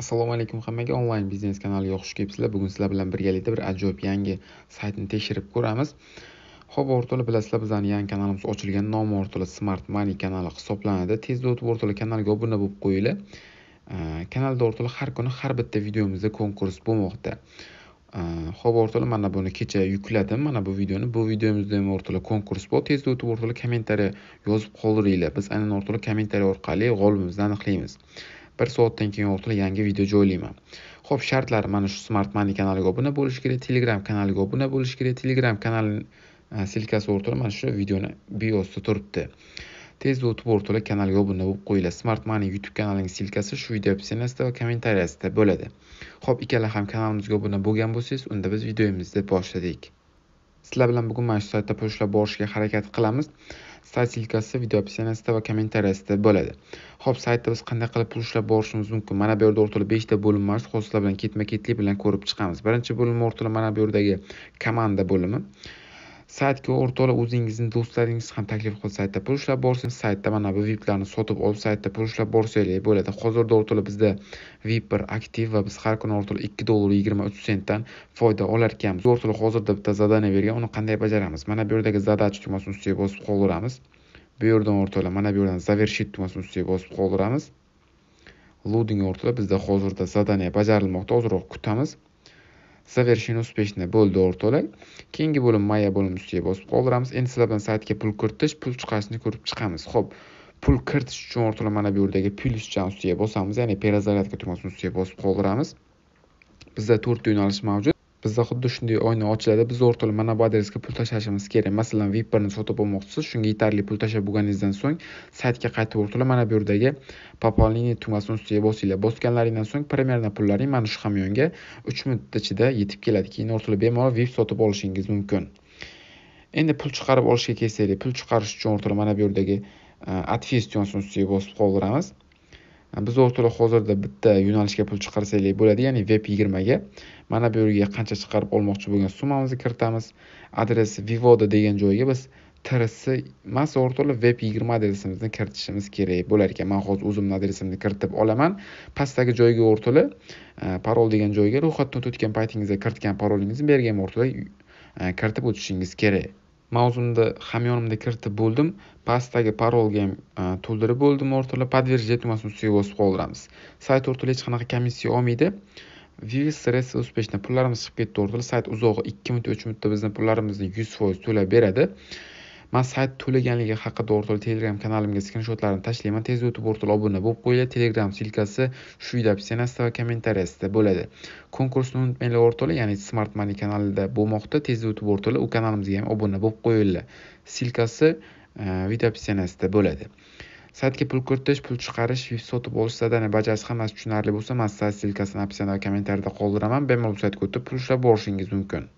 assalomu alaykum hammaga onlayn biznes kanaliga xush kelibsizlar bugun sizlar bilan birgalikda bir ajoyib yangi saytni tekshirib ko'ramiz ho'p o'rtoqlar bilasizlar bizani yangi kanalimiz ochilgan nomi o'rtoqlar smart money kanali hisoblanadi tezda o'tib o'rtoqlar kanalga obuna bo'lib qo'yinglar kanalda o'rtoqlar har kuni har bitta videomizda konkurs bo'lmoqda ho'p o'rtoqlar mana buni kecha yukladim mana bu videoni bu videomizda ham o'rtoqlar konkurs bor tezda o'tib o'rtoqlar kommentariya yozib qoldiringlar biz aynan o'rtoqlar kommentariya orqali g'olibimizni aniqlaymiz bir soatdan keyin o'qitili yangi video joylayman ho'p shartlar mana shu smart money kanaliga obuna bo'lish kerak telegram kanaliga obuna bo'lish kerak telegram kanali e, silkasi o'rtada mana shu videoni biosida turibdi tezda o'tib o'rtada kanalga obuna bo'lib qo'yinglar smart money youtube kanalining silkasi shu video описаниясida va kommentariyasida bo'ladi ho'p ikkala ham kanalimizga obuna bo'lgan bo'lsangiz unda biz videomizni boshladik sizlar bilan bugun mana shu saytda pochta borishga harakat qilamiz statistikasi video opsiyasida va kommentariyasida bo'ladi ho'p saytda biz qanday qilib pul ishlab borishimiz mumkin mana bu yerda o'rtalab beshta bo'lim mavjud hosila bilan ketma ketlik bilan ko'rib chiqamiz birinchi bo'lim o'rtalab mana bu yerdagi komanda bo'limi saytga o'rtoqlab o'zingizni do'stlaringiz ham taklif qilib saytda pul ishlab borsin saytda mana bu viplarni sotib olib saytda pul ishlab borsanglar bo'ladi hozirda o'rtoqlab bizda vip bir aktiv va biz har kuni o'rtoqlab ikki dollar yigirma uch sentdan foyda olar ekanmiz o'rtoqlab hozirda bitta zadaniya bergan uni qanday bajaramiz mana bu yerdagi задача tugmasini ustiga bosib qoldiramiz bu yerdan o'rtoqlab mana bu yerdan завершить tugmasini ustiga bosib qoldiramiz loading o'rtada bizda hozirda zadaniya bajarilmoqda ozroq kutamiz совершенно успешно bo'ldi o'rtoqlar keyingi bo'lim maya bo'lim ustiga bosib qoldiramiz endi sizlar bilan saytga pul kiritish pul chiqarishni ko'rib chiqamiz ho'p pul kiritish uchun o'rtoqlar mana bu yerdagi plyus ustiga bosamiz ya'ni перезарядка tugmasini ustiga bosib qoldiramiz bizda to'rtta yo'nalish mavjud bizda xuddi shunday oyna ochiladi biz o'rtalab mana bu adresga pul tashlashimiz kerak masalan viperni sotib olmoqchisiz shunga yetarli pul tashlab bo'lganingizdan so'ng saytga qaytib o'rtalab mana bu yerdagi пополнение tugmasini ustiga bosinglar bosganlaringdan so'ng примерно pullaring mana shu hamyonga uch minut ichida yetib keladi keyin o'rtalab bemalol vip sotib olishingiz mumkin endi pul chiqarib olishga kelsak pul chiqarish uchun o'rtalab mana bu yerdagi отверстие e, ustiga bosib qoldiramiz biz o'rtaroq hozirda bitta yo'nalishga pul chiqarsak bo'ladi ya'ni veb yigirmaga mana bu yerga qancha chiqarib olmoqchi bo'lgan summamizni kiritamiz adres vivoda degan joyga biz trs emas o'rtoqlab veb yigirma adresimizni kiritishimiz kerak bo'lar ekan man hozir o'zimni adresimni kiritib olaman pastdagi joyga o'rtoqlab e, parol degan joyga ro'yxatdan o'tgan paytingizda kiritgan parolingizni bu yerga ham o'rtoqlab e, kiritib o'tishingiz kerak mavzumni hamyonimda kiritib bo'ldim pastdagi parolga ham e, to'ldirib bo'ldim ortila подтверждать ustida bosib qoldiramiz sayt o'rtalab hech qanaqa komissiya olmaydi vivis средства успешно pullarimiz chiqib ketdi o'rtalab sayt uzog'i ikki minut uch minutda bizni pullarimizni yuz foiz to'lab beradi man sayt to'laganligi haqida o'rtoq telegram kanalimga skrinshotlarni tashlayman tez o'tib o'rtul obuna bo'lib qo'yinglar telegram silkasi shu video opssenasida va kommentariyasida bo'ladi konkursni unutmanglar o'rtoqlar ya'ni smart money kanalida bo'lmoqda tez o'tib o'rtoqlar u kanalimizga ham obuna bo'lib qo'yinglar silkasi e, video opssenasida bo'ladi saytga pul kiritish pul chiqarish sotib olish zadani bajarish hammasi tushunarli bo'lsa man sayt silkasini opsiyada va kommentariyada qoldiraman bemalol saytga o'tib pul ushlab borishingiz mumkin